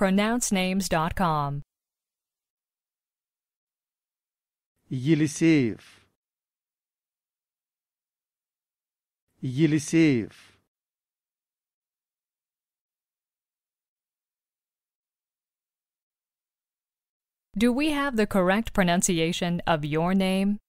pronouncenames.com. Елисеев Елисеев Do we have the correct pronunciation of your name?